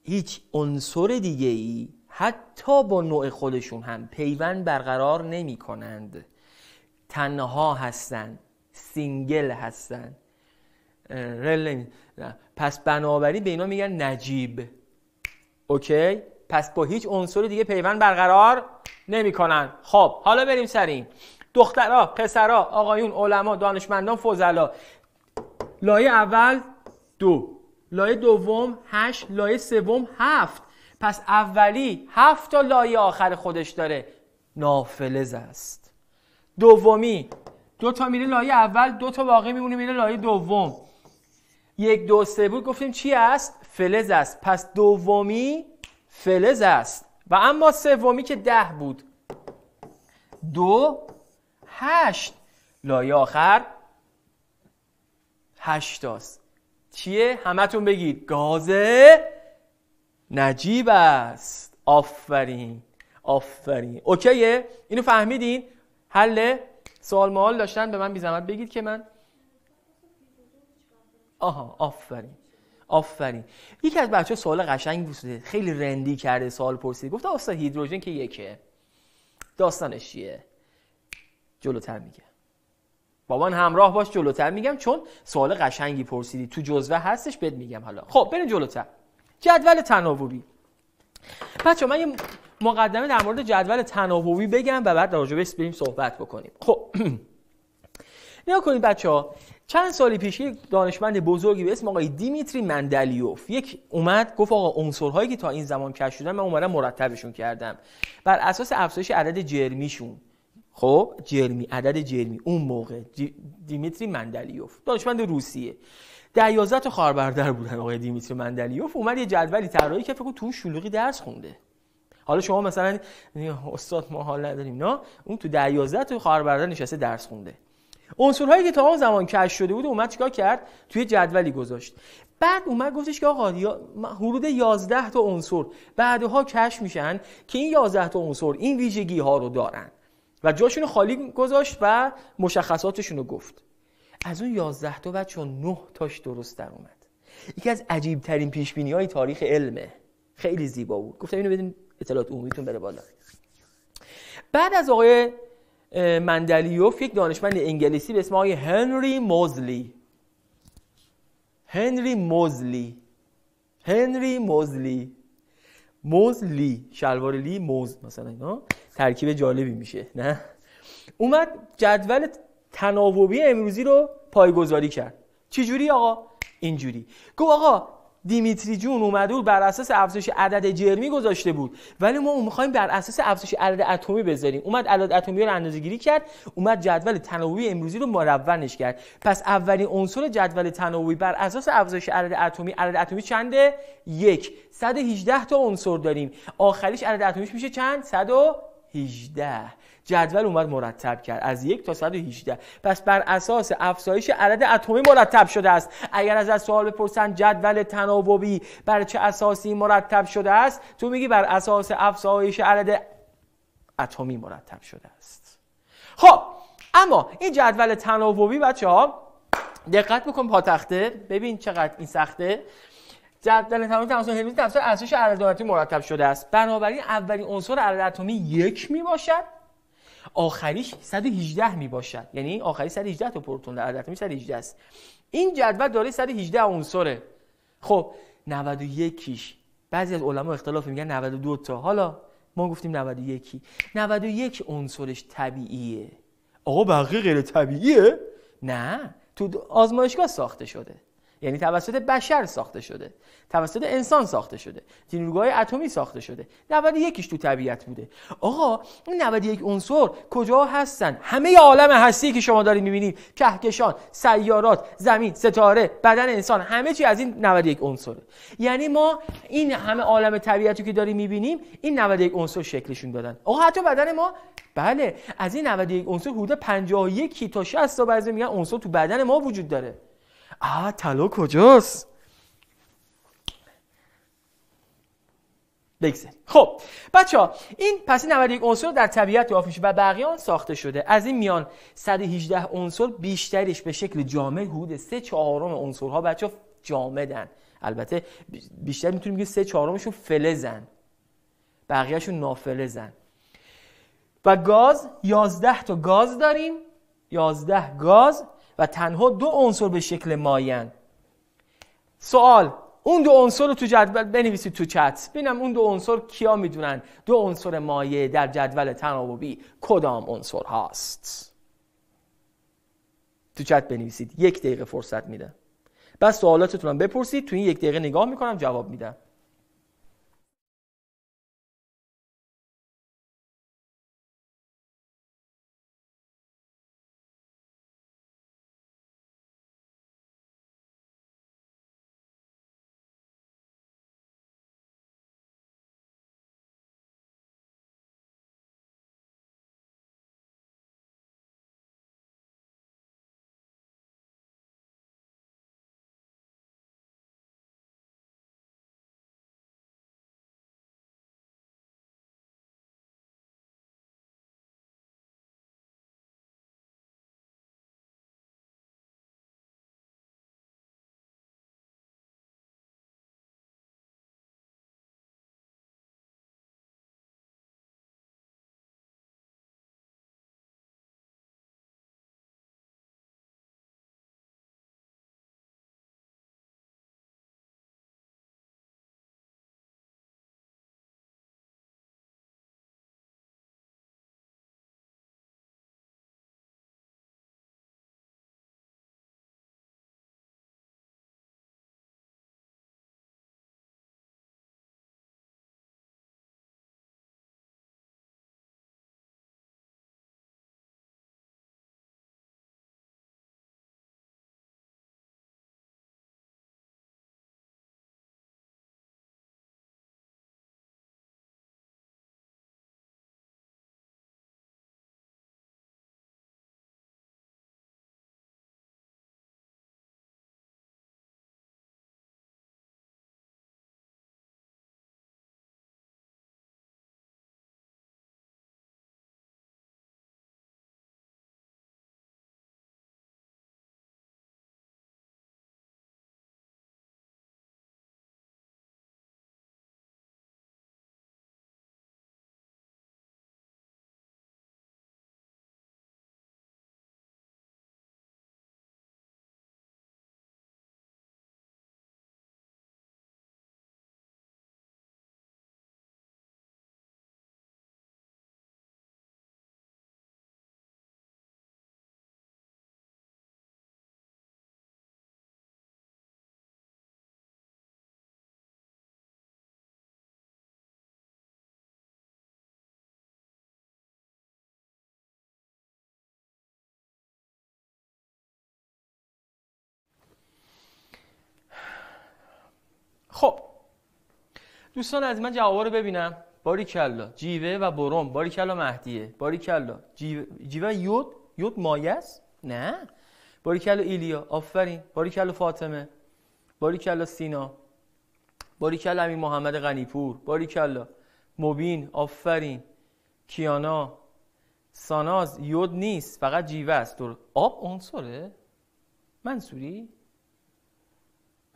هیچ عنصر دیگه ای حتی با نوع خودشون هم پیوند برقرار نمی کنند تنها هستند سینگل هستند پس بنابراین به اینا میگن نجیب اوکی پس با هیچ عنصر دیگه پیوند برقرار کنند خب حالا بریم سر این دخترها پسرها آقایون علما دانشمندان فضلا لایه اول دو لایه دوم هشت لایه سوم هفت پس اولی هفت تا لایه آخر خودش داره نافلز است دومی دو تا میره لایه اول دو تا باقی میمونه میره لایه دوم یک دو سه بود گفتیم چی است فلز است پس دومی فلز است و اما سومی که ده بود دو هشت لایه آخر هشت است چیه همتون بگید گازه نجیب است آفرین آفرین اوکیه اینو فهمیدین حل سوال مال داشتن به من بی بگید که من آها آفرین آفرین یکی از بچه سوال قشنگ بوده، خیلی رندی کرده سوال پرسید گفته استاد هیدروژن که یکه داستانش چیه جلوتر میگه بابان همراه باش جلوتر میگم چون سوال قشنگی پرسیدی تو جزوه هستش بد میگم حالا خب بریم جلوتر جدول تناوبی بچه من یه مقدمه در مورد جدول تناوبی بگم و بعد بهش بریم صحبت بکنیم خب نیا کنید بچه ها چند سالی پیش یک دانشمند بزرگی به اسم آقای دیمیتری مندلیوف یک اومد گفت آقا عنصرهایی که تا این زمان کشف شدن من اومدم مرتبشون کردم بر اساس افزایش عدد جرمیشون خب جرمی عدد جرمی اون موقع دیمیتری مندلیوف دانشمند روسیه تا خواهر برادر بودن آقای دیمیتری مندلیوف اومد یه جدولی طراحی که فکر تو شلوغی درس خونده حالا شما مثلا استاد ما حال نداریم نه اون تو تا خواهر برادر نشسته درس خونده هایی که تا اون زمان کش شده بود اومد چیکار کرد توی جدولی گذاشت بعد اومد گفتش که آقا حدود 11 تا عنصر بعدها کش میشن که این 11 تا عنصر این ویژگی ها رو دارن و جاشون خالی گذاشت و مشخصاتشون رو گفت از اون یازده تا بچه نه تاش درست در اومد یکی از عجیب ترین پیش بینی های تاریخ علمه خیلی زیبا بود گفتم اینو بدین اطلاعات عمومیتون بره بالا بعد از آقای مندلیوف یک دانشمند انگلیسی به اسم آقای هنری موزلی هنری موزلی هنری موزلی موزلی شلوار لی موز مثلا اینا ترکیب جالبی میشه نه اومد جدول تناوبی امروزی رو پایگذاری کرد جوری آقا اینجوری گو آقا دیمیتری جون اومده بر اساس افزایش عدد جرمی گذاشته بود ولی ما میخوایم بر اساس افزایش عدد اتمی بذاریم اومد عدد اتمی رو اندازه گیری کرد اومد جدول تناوبی امروزی رو مرونش کرد پس اولین عنصر جدول تناوبی بر اساس افزایش عدد اتمی عدد اتمی چنده یک 118 تا عنصر داریم آخریش عدد اتمیش میشه چند 118 جدول اومد مرتب کرد از یک تا 118 پس بر اساس افزایش عدد اتمی مرتب شده است اگر از, از سوال بپرسن جدول تناوبی بر چه اساسی مرتب شده است تو میگی بر اساس افزایش عدد اتمی مرتب شده است خب اما این جدول تناوبی بچه ها دقت بکن پاتخته ببین چقدر این سخته جدول تناوبی تماسون هرمیز توسط اساس عدد مرتب شده است بنابراین اولین عنصر عدد اتمی یک می باشد آخریش 118 می باشد یعنی آخری 118 تا پروتون در عدد 118 است این جدول داره 118 عنصره خب 91 کیش بعضی از علما اختلاف میگن 92 تا حالا ما گفتیم 91 91 عنصرش طبیعیه آقا بقیه غیر طبیعیه نه تو آزمایشگاه ساخته شده یعنی توسط بشر ساخته شده توسط انسان ساخته شده نیروگاه اتمی ساخته شده 91 تو طبیعت بوده آقا این 91 عنصر کجا هستن همه عالم هستی که شما دارید میبینید کهکشان سیارات زمین ستاره بدن انسان همه چی از این 91 عنصره یعنی ما این همه عالم طبیعتی که داریم میبینیم این 91 عنصر شکلشون دادن آقا حتی بدن ما بله از این 91 عنصر حدود 51 تا 60 تا بعضی میگن عنصر تو بدن ما وجود داره آ طلا کجاست بگذر خب بچه ها این پس 91 عنصر در طبیعت یافت میشه و بقیه آن ساخته شده از این میان 118 عنصر بیشترش به شکل جامع حدود 3 چهارم ها بچه ها جامدن البته بیشتر میتونیم بگیم 3 چهارمشون فلزن بقیهشون نافلزن و گاز 11 تا گاز داریم 11 گاز و تنها دو عنصر به شکل ماین سوال اون دو عنصر رو تو جدول بنویسید تو چت ببینم اون دو عنصر کیا میدونن دو عنصر مایع در جدول تناوبی کدام عنصر هاست تو چت بنویسید یک دقیقه فرصت میدم بس سوالاتتون بپرسید تو این یک دقیقه نگاه میکنم جواب میدم خب دوستان از من جواب رو ببینم باریکلا جیوه و بروم باریکلا مهدیه باریکلا جیوه, جیوه یود یود است؟ نه باریکلا ایلیا آفرین باریکلا فاطمه باریکلا سینا باریکلا امیر محمد غنیپور باریکلا مبین آفرین کیانا ساناز یود نیست فقط جیوه است دور آب عنصره منصوری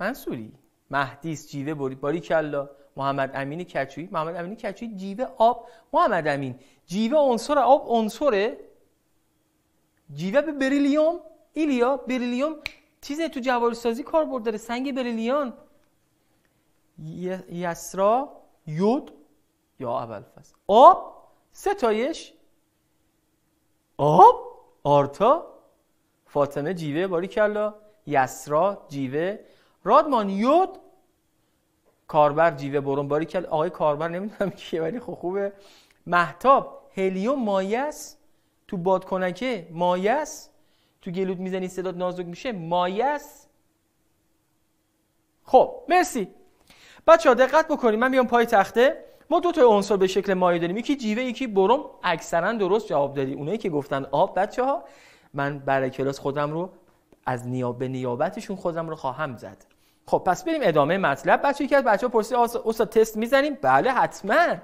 منصوری مهدیس جیوه باری کلا محمد امین کچویی محمد امین کچویی جیوه آب محمد امین جیوه عنصر آب عنصره جیوه به بریلیوم ایلیا بریلیوم چیزی تو جوار سازی کاربرد داره سنگ بریلیان یسرا یود یا اول فصل آب ستایش آب آرتا فاطمه جیوه باریکلا یسرا جیوه رادمان یود کاربر جیوه برون باری کل آقای کاربر نمیدونم کیه ولی خب خوبه محتاب هلیوم مایه است تو بادکنکه مایه است تو گلود میزنی صداد نازک میشه مایه خب مرسی بچه ها دقت بکنید من بیام پای تخته ما دو تا عنصر به شکل مایع داریم یکی جیوه یکی بروم اکثرا درست جواب دادی اونایی که گفتن آب بچه ها من برای کلاس خودم رو از نیاب به نیابتشون خودم رو خواهم زد خب پس بریم ادامه مطلب بچه که از بچه ها پرسید استاد تست میزنیم بله حتما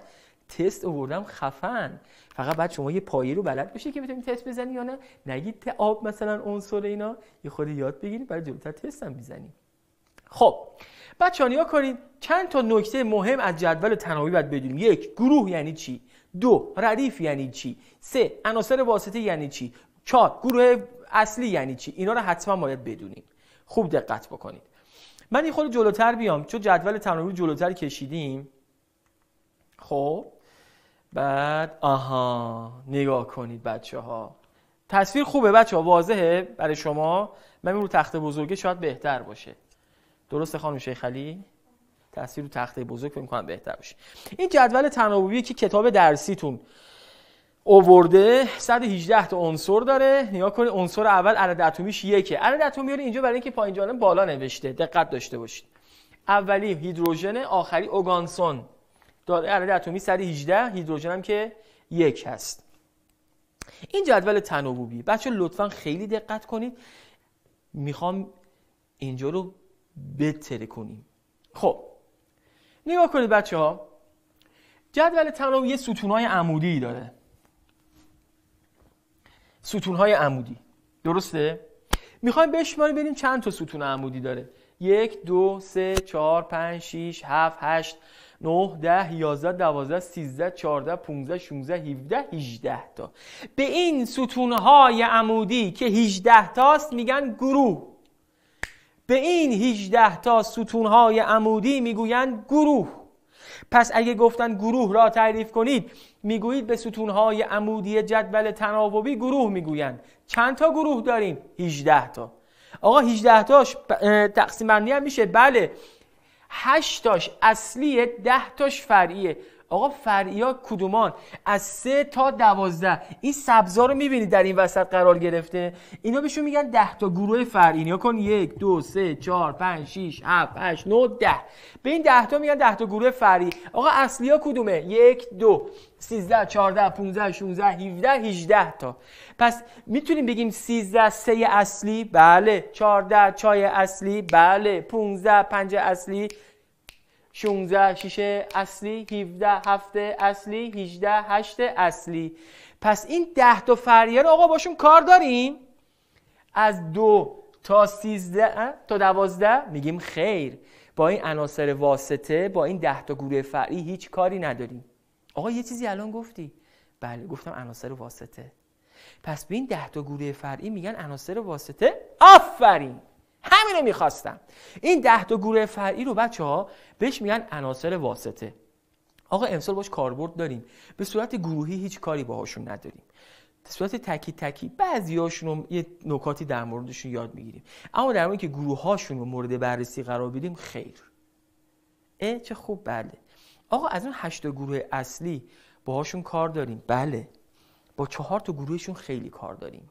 تست آوردم خفن فقط بعد شما یه پایه رو بلد بشه که بتونید تست بزنی یا نه نگید آب مثلا عنصر اینا یه خود یاد بگیرید برای جلوتر تست هم میزنیم خب بچه ها کنید چند تا نکته مهم از جدول تناوبی باید بدونیم یک گروه یعنی چی دو ردیف یعنی چی سه عناصر واسطه یعنی چی چهار گروه اصلی یعنی چی اینا رو حتما باید بدونیم خوب دقت بکنید من این خود جلوتر بیام چون جدول تمرین رو جلوتر کشیدیم خب بعد آها نگاه کنید بچه ها تصویر خوبه بچه ها واضحه برای شما من رو تخت بزرگه شاید بهتر باشه درسته خانم شیخ علی تصویر رو تخته بزرگ فکر کنم بهتر باشه این جدول تناوبی که کتاب درسیتون اوورده 118 تا عنصر داره نگاه کنید عنصر اول عدد اتمیش یکه عدد اتمی رو اینجا برای اینکه پایین جانب بالا نوشته دقت داشته باشید اولی هیدروژن آخری اوگانسون داره عدد اتمی 118 هیدروژن هم که یک هست این جدول تناوبی بچه لطفا خیلی دقت کنید میخوام اینجا رو بتره کنیم خب نگاه کنید بچه ها جدول تناوبی یه ستونای عمودی داره ستونهای عمودی درسته؟ میخوایم بشماریم بریم چند تا ستون عمودی داره یک دو سه چهار پنج شیش هفت هشت نه ده یازده دوازده سیزده چهارده پونزده شونزده هیوده هیجده تا به این ستونهای عمودی که هیجده تاست میگن گروه به این هیجده تا ستونهای عمودی میگویند گروه پس اگه گفتن گروه را تعریف کنید میگویید به ستونهای عمودی جدول تناوبی گروه میگویند چند تا گروه داریم 18 تا آقا 18 تاش تقسیم بندی هم میشه بله 8 تاش اصلیه 10 تاش فرعیه آقا ها کدومان از سه تا دوازده این سبزا رو میبینید در این وسط قرار گرفته اینا بهشون میگن ده تا گروه فرعی نیا کن یک دو سه چهار پنج شیش هفت هشت نو ده به این ده تا میگن ده تا گروه فرعی آقا اصلی ها کدومه یک دو 13 14 15 16 17 18 تا پس میتونیم بگیم سیزده سه اصلی بله 14 چای اصلی بله 15 پنج اصلی 16 شیشه اصلی 17 هفته اصلی 18 8 اصلی پس این 10 تا فریه رو آقا باشون کار داریم از دو تا 13 تا 12 میگیم خیر با این عناصر واسطه با این 10 تا گروه فرعی هیچ کاری نداریم آقا یه چیزی الان گفتی بله گفتم عناصر واسطه پس به این 10 تا گروه فرعی میگن عناصر واسطه آفرین همینو میخواستم این ده تا گروه فرعی رو بچه ها بهش میگن عناصر واسطه آقا امسال باش کاربرد داریم به صورت گروهی هیچ کاری باهاشون نداریم به صورت تکی تکی رو یه نکاتی در موردشون یاد میگیریم اما در مورد که گروه هاشون رو مورد بررسی قرار بدیم خیر اه چه خوب بله آقا از اون هشت گروه اصلی باهاشون کار داریم بله با چهار تا گروهشون خیلی کار داریم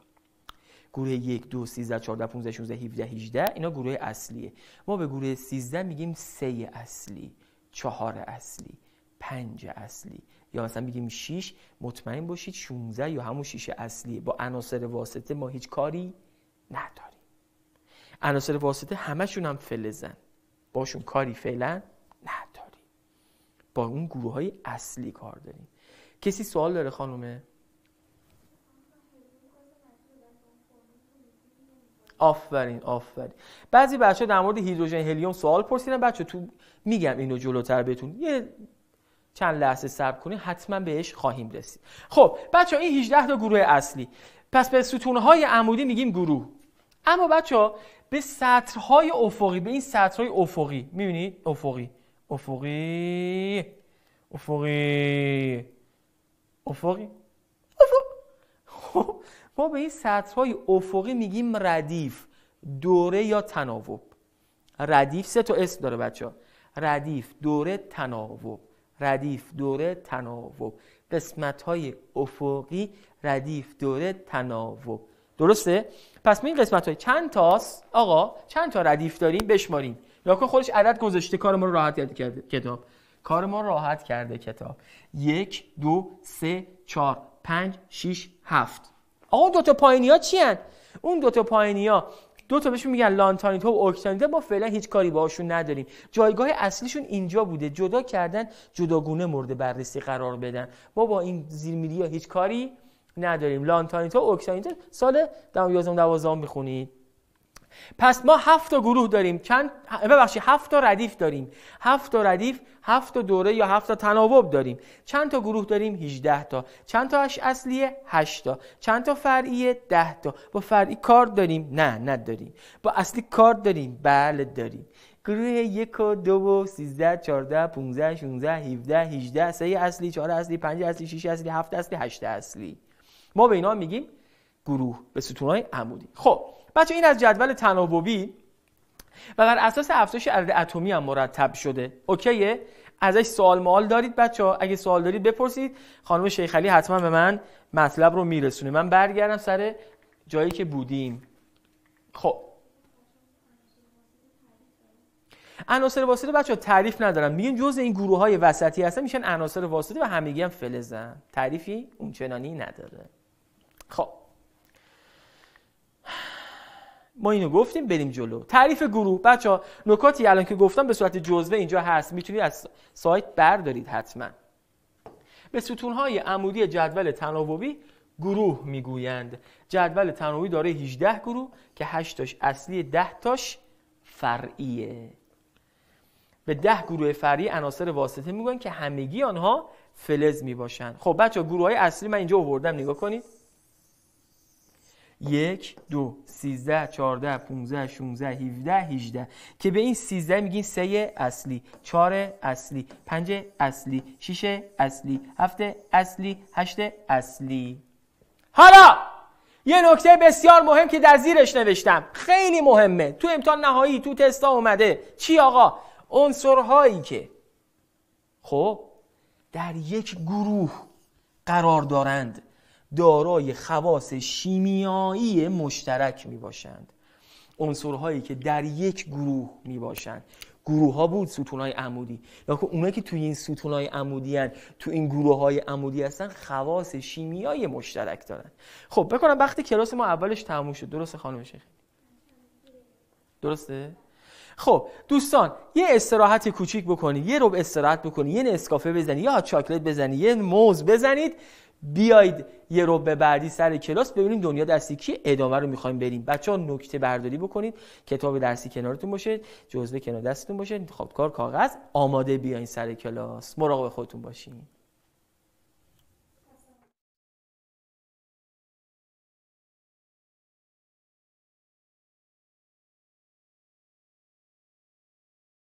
گروه 1 2 13 14 15 16 17 18 اینا گروه اصلیه ما به گروه 13 میگیم سه اصلی چهار اصلی پنج اصلی یا مثلا میگیم 6 مطمئن باشید 16 یا همون 6 اصلی با عناصر واسطه ما هیچ کاری نداریم عناصر واسطه همشون هم فلزن باشون کاری فعلا نداریم با اون گروه های اصلی کار داریم کسی سوال داره خانومه آفرین آفرین بعضی بچه در مورد هیدروژن هلیوم سوال پرسیدن بچه تو میگم اینو جلوتر بتون یه چند لحظه صبر کنید حتما بهش خواهیم رسید خب بچه این 18 تا گروه اصلی پس به ستونهای عمودی میگیم گروه اما بچه ها به سطرهای افقی به این سطرهای افقی میبینی افقی افقی افقی افقی افق خب، ما به این سطرهای افقی میگیم ردیف دوره یا تناوب ردیف سه تا اسم داره بچه ها ردیف دوره تناوب ردیف دوره تناوب قسمت های افقی ردیف دوره تناوب درسته؟ پس ما این قسمت های چند تاست آقا چند تا ردیف داریم بشماریم یا که خودش عدد گذاشته کار ما راحت کرده کتاب کار ما راحت کرده کتاب یک دو سه چهار پنج شیش هفت اون دو تا ها چی هن؟ اون دو تا ها دو تا بهشون میگن لانتانیتو و اوکتانیتا ما فعلا هیچ کاری باهاشون نداریم جایگاه اصلیشون اینجا بوده جدا کردن جداگونه مورد بررسی قرار بدن ما با این زیرمیری هیچ کاری نداریم لانتانیتو و اوکتانیتا سال 11 12 میخونید پس ما هفت تا گروه داریم چند ببخشید هفت تا ردیف داریم 7 تا ردیف 7 تا دوره یا هفت تا تناوب داریم چند تا گروه داریم 18 تا چند تا اش اصلی 8 تا چند تا فرعی 10 تا با فرعی کار داریم نه نداری با اصلی کار داریم بله داریم گروه یک و 2 13 14 15 16 17 18 سه اصلی چهار اصلی 5 اصلی شش اصلی هفت اصلی هشت اصلی ما به اینا میگیم گروه به ستونای عمودی خب بچه این از جدول تناوبی و بر اساس افزایش عدد اتمی هم مرتب شده اوکیه ازش سوال مال دارید بچه ها اگه سوال دارید بپرسید خانم شیخلی حتما به من مطلب رو میرسونه من برگردم سر جایی که بودیم خب عناصر واسطه بچه ها تعریف ندارم میگن جز این گروه های وسطی هستن میشن عناصر واسطه و همگی هم فلزن تعریفی اونچنانی نداره خب ما اینو گفتیم بریم جلو تعریف گروه بچه ها نکاتی الان که گفتم به صورت جزوه اینجا هست میتونید از سایت بردارید حتما به ستونهای عمودی جدول تناوبی گروه میگویند جدول تناوبی داره 18 گروه که 8 تاش اصلی 10 تاش فرعیه به 10 گروه فرعی عناصر واسطه میگویند که همگی آنها فلز میباشند خب بچه ها گروه های اصلی من اینجا آوردم نگاه کنید یک دو سیزده چارده پونزه، شونزه، هیوده هیجده که به این سیزده میگین سه اصلی چهار اصلی پنج اصلی شیش اصلی هفت اصلی هشت اصلی حالا یه نکته بسیار مهم که در زیرش نوشتم خیلی مهمه تو امتحان نهایی تو تستا اومده چی آقا انصرهایی که خب در یک گروه قرار دارند دارای خواص شیمیایی مشترک می باشند هایی که در یک گروه می باشند گروه ها بود ستون های عمودی یا یعنی که اونایی که توی این ستون های عمودی تو این گروه های عمودی هستن خواص شیمیایی مشترک دارن خب بکنم وقتی کلاس ما اولش تموم شد درسته خانم شیخ درسته خب دوستان یه استراحت کوچیک بکنید یه رب استراحت بکنید یه نسکافه بزنید یا چاکلت بزنید یه موز بزنید بیاید یه رو به بعدی سر کلاس ببینیم دنیا درسی کی ادامه رو میخوایم بریم بچه ها نکته برداری بکنید کتاب درسی کنارتون باشه جزوه کنار دستتون باشه خب، کار کاغذ آماده بیاین سر کلاس مراقب خودتون باشین